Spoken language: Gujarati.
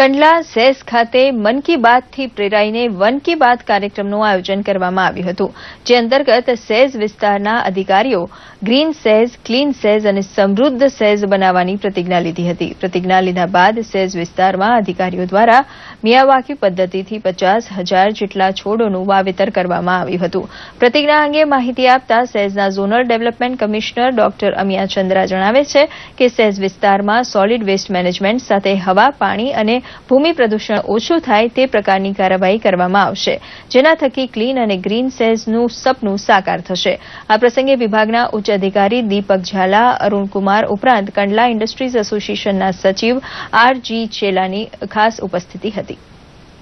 કંડલા સેસ ખાતે મન કી બાતથી પ્રેરાઈને વન કી બાત કાર્યક્રમનું આયોજન કરવામાં આવ્યું હતું જે અંતર્ગત સેઝ વિસ્તારના અધિકારીઓ ગ્રીન સેઝ ક્લીન સેઝ અને સમૃદ્ધ સેઝ બનાવવાની પ્રતિજ્ઞા લીધી હતી પ્રતિજ્ઞા લીધા બાદ સેઝ વિસ્તારમાં અધિકારીઓ દ્વારા મિયાવાકી પદ્ધતિથી પચાસ હજાર જેટલા છોડોનું વાવેતર કરવામાં આવ્યું હતું પ્રતિજ્ઞા અંગે માહિતી આપતા સેઝના zonal development commissioner doctor Amiya Chandra જણાવે છે કે સેઝ વિસ્તારમાં સોલિડ વેસ્ટ મેનેજમેન્ટ સાથે હવા પાણી અને ભૂમિ પ્રદૂષણ ઓછું થાય તે પ્રકારની કાર્યવાહી કરવામાં આવશે જેના થકી ક્લીન અને ગ્રીન સેઝનું સપનું સાકાર થશે આ પ્રસંગે વિભાગના ઉચ્ચ અધિકારી દીપક ઝાલા અરૂણકુમાર ઉપરાંત કંડલા ઇન્ડસ્ટ્રીઝ એસોસિએશનના સચિવ આર જી ચેલાની ખાસ ઉપસ્થિતિ હતી